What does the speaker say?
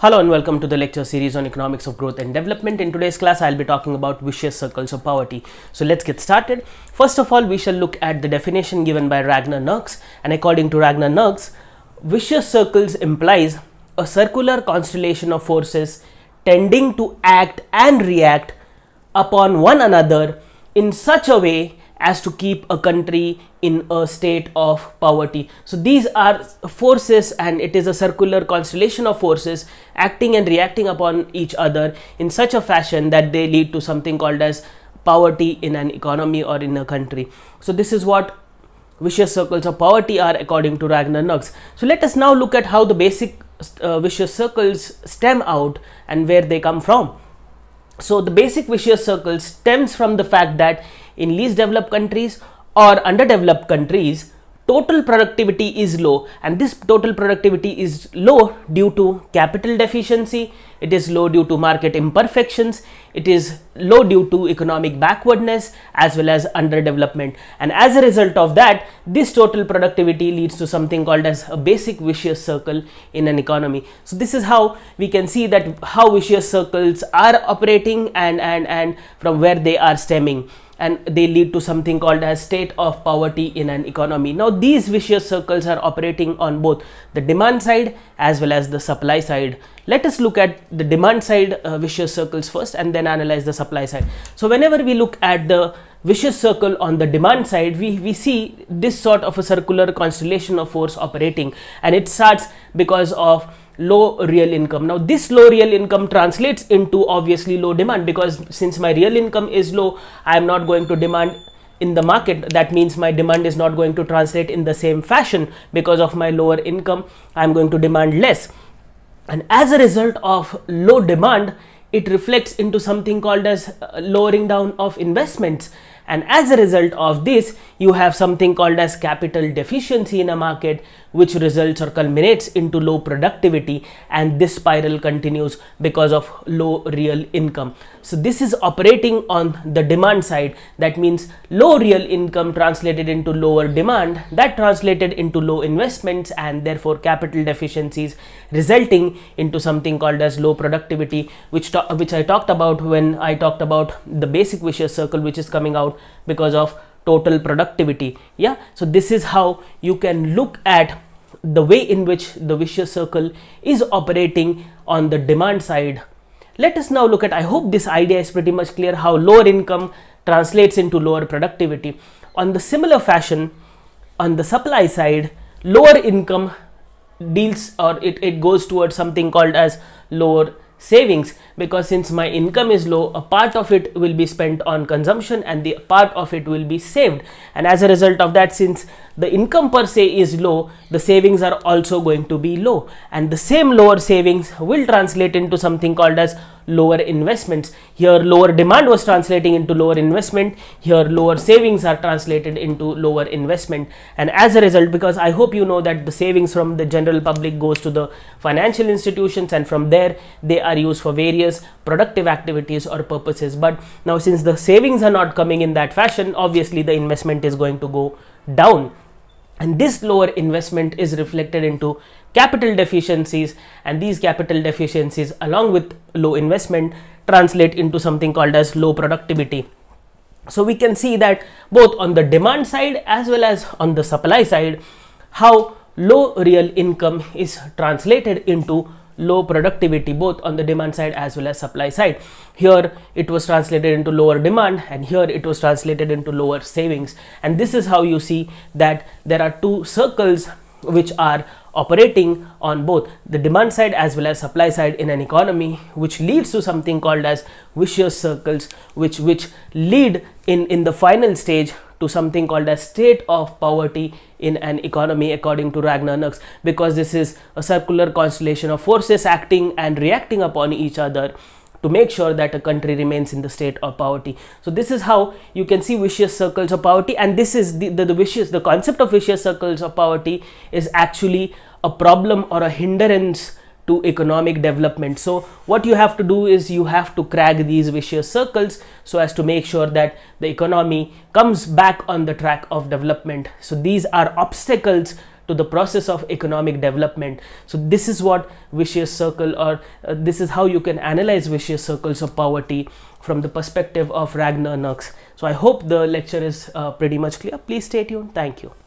Hello and welcome to the lecture series on economics of growth and development. In today's class, I'll be talking about vicious circles of poverty. So let's get started. First of all, we shall look at the definition given by Ragnar Nurks. And according to Ragnar Nurks, vicious circles implies a circular constellation of forces tending to act and react upon one another in such a way as to keep a country in a state of poverty. So these are forces and it is a circular constellation of forces acting and reacting upon each other in such a fashion that they lead to something called as poverty in an economy or in a country. So this is what vicious circles of poverty are according to Ragnar Knox. So let us now look at how the basic uh, vicious circles stem out and where they come from. So the basic vicious circle stems from the fact that in least developed countries or underdeveloped countries, total productivity is low and this total productivity is low due to capital deficiency it is low due to market imperfections it is low due to economic backwardness as well as underdevelopment and as a result of that this total productivity leads to something called as a basic vicious circle in an economy so this is how we can see that how vicious circles are operating and and and from where they are stemming and they lead to something called a state of poverty in an economy. Now these vicious circles are operating on both the demand side as well as the supply side. Let us look at the demand side uh, vicious circles first and then analyze the supply side. So whenever we look at the vicious circle on the demand side, we, we see this sort of a circular constellation of force operating and it starts because of low real income. Now this low real income translates into obviously low demand because since my real income is low, I am not going to demand in the market that means my demand is not going to translate in the same fashion because of my lower income i'm going to demand less and as a result of low demand it reflects into something called as uh, lowering down of investments and as a result of this you have something called as capital deficiency in a market which results or culminates into low productivity and this spiral continues because of low real income so this is operating on the demand side that means low real income translated into lower demand that translated into low investments and therefore capital deficiencies resulting into something called as low productivity which which I talked about when I talked about the basic vicious circle which is coming out because of total productivity yeah so this is how you can look at the way in which the vicious circle is operating on the demand side let us now look at i hope this idea is pretty much clear how lower income translates into lower productivity on the similar fashion on the supply side lower income deals or it, it goes towards something called as lower savings because since my income is low a part of it will be spent on consumption and the part of it will be saved and as a result of that since the income per se is low, the savings are also going to be low. And the same lower savings will translate into something called as lower investments. Here lower demand was translating into lower investment. Here lower savings are translated into lower investment. And as a result, because I hope you know that the savings from the general public goes to the financial institutions and from there they are used for various productive activities or purposes. But now since the savings are not coming in that fashion, obviously the investment is going to go down and this lower investment is reflected into capital deficiencies and these capital deficiencies along with low investment translate into something called as low productivity so we can see that both on the demand side as well as on the supply side how low real income is translated into low productivity both on the demand side as well as supply side here it was translated into lower demand and here it was translated into lower savings and this is how you see that there are two circles which are operating on both the demand side as well as supply side in an economy which leads to something called as vicious circles which which lead in in the final stage to something called a state of poverty in an economy according to Ragnar Nux because this is a circular constellation of forces acting and reacting upon each other to make sure that a country remains in the state of poverty. So this is how you can see vicious circles of poverty and this is the, the, the vicious, the concept of vicious circles of poverty is actually a problem or a hindrance to economic development so what you have to do is you have to crack these vicious circles so as to make sure that the economy comes back on the track of development so these are obstacles to the process of economic development so this is what vicious circle or uh, this is how you can analyze vicious circles of poverty from the perspective of Ragnar Nux. So I hope the lecture is uh, pretty much clear. Please stay tuned. Thank you.